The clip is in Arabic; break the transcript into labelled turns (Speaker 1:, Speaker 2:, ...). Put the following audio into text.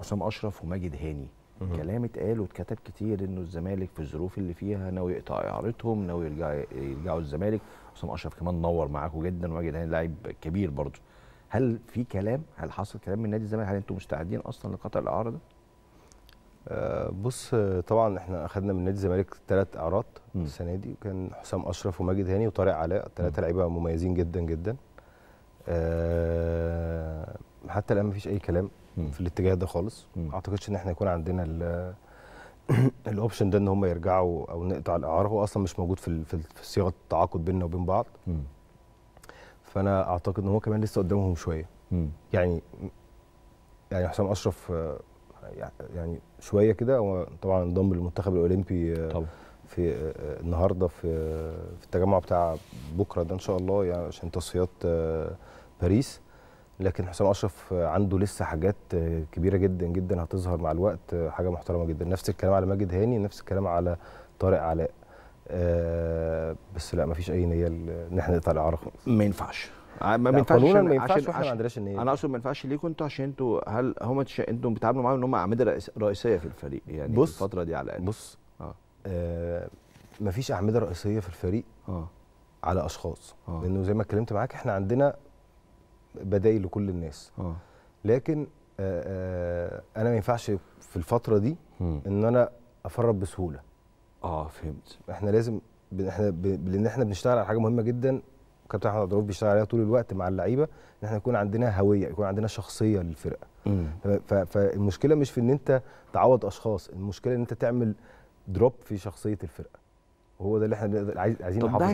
Speaker 1: حسام اشرف وماجد هاني كلام اتقال واتكتب كتير انه الزمالك في الظروف اللي فيها ناوي يقطع اعارتهم ناوي يرجع يرجعوا الزمالك حسام اشرف كمان نور معاكم جدا وماجد هاني لاعب كبير برضه هل في كلام هل حصل كلام من نادي الزمالك هل انتم مستعدين اصلا لقطع الاعاره ده؟ آه، بص طبعا احنا اخذنا من نادي الزمالك ثلاث
Speaker 2: اعراض السنه دي وكان حسام اشرف وماجد هاني وطارق علاء ثلاثه لعيبه مميزين جدا جدا آه، حتى الان مفيش اي كلام في الاتجاه ده خالص ما اعتقدش ان احنا يكون عندنا الاوبشن ده ان هم يرجعوا او نقطع الاعاره هو اصلا مش موجود في في صيغه التعاقد بيننا وبين بعض م. فانا اعتقد ان هو كمان لسه قدامهم شويه م. يعني يعني حسام اشرف آه، يعني شويه كده هو طبعا انضم للمنتخب الاولمبي آه، طبعا في آه، النهارده في في التجمع بتاع بكره ده ان شاء الله يعني عشان تصفيات باريس لكن حسام اشرف عنده لسه حاجات كبيره جدا جدا هتظهر مع الوقت حاجه محترمه جدا نفس الكلام على ماجد هاني نفس الكلام على طارق علاء آه، بس لا مفيش اي نيه ان احنا نقطع الاعاره ما ينفعش
Speaker 1: آه، ما ينفعش قانونا ما ينفعش واحنا ما عندناش النيه انا اقصد ما ينفعش ليكم انتوا عشان انتوا هل هم انتوا بتتعاملوا معاهم ان هم اعمده رئيسيه في الفريق يعني بص في الفتره دي على الاقل بص اه, آه
Speaker 2: مفيش اعمده رئيسيه في الفريق اه على اشخاص آه. لانه زي ما اتكلمت معاك احنا عندنا بدايل لكل الناس آه. لكن آه، آه، انا ما ينفعش في الفتره دي ان انا افرط بسهوله اه فهمت احنا لازم احنا لان احنا بنشتغل على حاجه مهمه جدا كابتن احمد عبد بيشتغل عليها طول الوقت مع اللعيبه ان احنا يكون عندنا هويه يكون عندنا شخصيه للفرقه فالمشكله مش في ان انت تعوض اشخاص المشكله ان انت تعمل دروب في شخصيه الفرقه وهو ده اللي احنا عايزين نحافظ